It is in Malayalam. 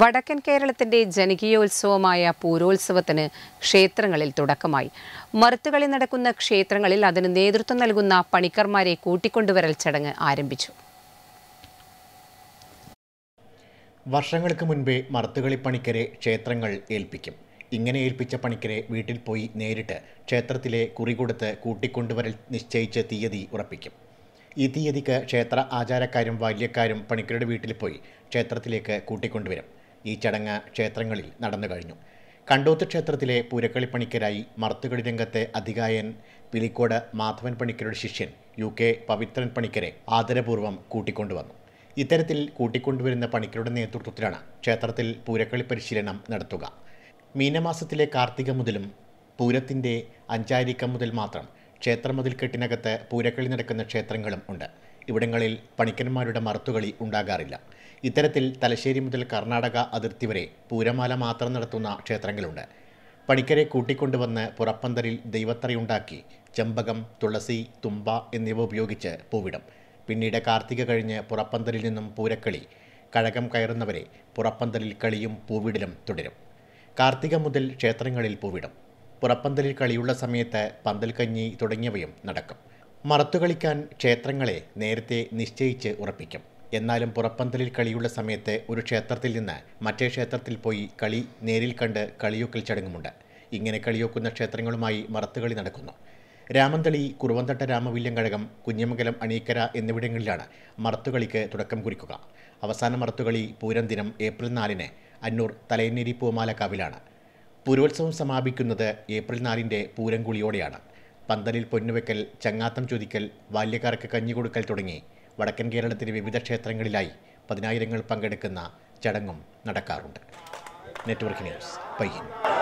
വടക്കൻ കേരളത്തിന്റെ ജനകീയോത്സവമായ പൂരോത്സവത്തിന് ക്ഷേത്രങ്ങളിൽ തുടക്കമായി മറുത്തുകളി നടക്കുന്ന ക്ഷേത്രങ്ങളിൽ അതിന് നേതൃത്വം നൽകുന്ന പണിക്കർമാരെ കൂട്ടിക്കൊണ്ടുവരൽ ചടങ്ങ് ആരംഭിച്ചു വർഷങ്ങൾക്ക് മുൻപേ മറുത്തുകളി പണിക്കരെ ക്ഷേത്രങ്ങൾ ഏൽപ്പിക്കും ഇങ്ങനെ ഏൽപ്പിച്ച പണിക്കരെ വീട്ടിൽ പോയി നേരിട്ട് ക്ഷേത്രത്തിലെ കുറി കൊടുത്ത് കൂട്ടിക്കൊണ്ടുവരൽ നിശ്ചയിച്ച തീയതി ഉറപ്പിക്കും ഈ തീയതിക്ക് ക്ഷേത്ര ആചാരക്കാരും വാല്യക്കാരും പണിക്കരുടെ വീട്ടിൽ പോയി ക്ഷേത്രത്തിലേക്ക് കൂട്ടിക്കൊണ്ടുവരും ഈ ചടങ്ങ് ക്ഷേത്രങ്ങളിൽ നടന്നു കഴിഞ്ഞു കണ്ടോത്ത് ക്ഷേത്രത്തിലെ പൂരക്കളിപ്പണിക്കരായി മർത്തുകളി രംഗത്തെ അധികായൻ പിലിക്കോട് മാധവൻ പണിക്കരുടെ ശിഷ്യൻ യു കെ പവിത്രൻ പണിക്കരെ ആദരപൂർവ്വം കൂട്ടിക്കൊണ്ടുവന്നു ഇത്തരത്തിൽ കൂട്ടിക്കൊണ്ടുവരുന്ന പണിക്കരുടെ നേതൃത്വത്തിലാണ് ക്ഷേത്രത്തിൽ പൂരക്കളി പരിശീലനം നടത്തുക മീനമാസത്തിലെ കാർത്തിക മുതലും പൂരത്തിൻ്റെ അഞ്ചാരിക്കം മുതൽ മാത്രം കെട്ടിനകത്ത് പൂരക്കളി നടക്കുന്ന ക്ഷേത്രങ്ങളും ഉണ്ട് ഇവിടങ്ങളിൽ പണിക്കന്മാരുടെ മറത്തുകളി ഉണ്ടാകാറില്ല ഇത്തരത്തിൽ തലശ്ശേരി മുതൽ കർണാടക അതിർത്തി വരെ പൂരമാല മാത്രം നടത്തുന്ന ക്ഷേത്രങ്ങളുണ്ട് പണിക്കരെ കൂട്ടിക്കൊണ്ടുവന്ന് പുറപ്പന്തലിൽ ദൈവത്തറയുണ്ടാക്കി ചെമ്പകം തുളസി തുമ്പ എന്നിവ ഉപയോഗിച്ച് പൂവിടും പിന്നീട് കാർത്തിക കഴിഞ്ഞ് പുറപ്പന്തലിൽ നിന്നും പൂരക്കളി കഴകം കയറുന്നവരെ പുറപ്പന്തലിൽ കളിയും പൂവിടലും തുടരും കാർത്തിക മുതൽ ക്ഷേത്രങ്ങളിൽ പൂവിടും പുറപ്പന്തലിൽ കളിയുള്ള സമയത്ത് പന്തൽ കഞ്ഞി തുടങ്ങിയവയും നടക്കും മറത്തുകളിക്കാൻ ക്ഷേത്രങ്ങളെ നേരത്തെ നിശ്ചയിച്ച് ഉറപ്പിക്കും എന്നാലും പുറപ്പന്തലിൽ കളിയുള്ള സമയത്ത് ഒരു ക്ഷേത്രത്തിൽ നിന്ന് മറ്റേ ക്ഷേത്രത്തിൽ പോയി കളി നേരിൽ കണ്ട് കളിയൊക്കൽ ചടങ്ങുമുണ്ട് ഇങ്ങനെ കളിയൊക്കുന്ന ക്ഷേത്രങ്ങളുമായി മറത്തുകളി നടക്കുന്നു രാമന്തളി കുറുവന്തട്ട കഴകം കുഞ്ഞമംഗലം അണീക്കര എന്നിവിടങ്ങളിലാണ് മറത്തുകളിക്ക് തുടക്കം കുറിക്കുക അവസാന മറത്തുകളി പൂരം ദിനം ഏപ്രിൽ നാലിന് അന്നൂർ തലയന്നേരി പൂമാലക്കാവിലാണ് പൂരോത്സവം സമാപിക്കുന്നത് ഏപ്രിൽ നാലിൻ്റെ പൂരംകുളിയോടെയാണ് കുളിയോടെയാണ് പന്തലിൽ പൊന്നുവെക്കൽ ചങ്ങാത്തം ചോദിക്കൽ ബാല്യക്കാർക്ക് കഞ്ഞി കൊടുക്കൽ തുടങ്ങി വടക്കൻ കേരളത്തിലെ വിവിധ ക്ഷേത്രങ്ങളിലായി പതിനായിരങ്ങൾ പങ്കെടുക്കുന്ന ചടങ്ങും നടക്കാറുണ്ട് നെറ്റ്വർക്ക് ന്യൂസ് പയ്യൻ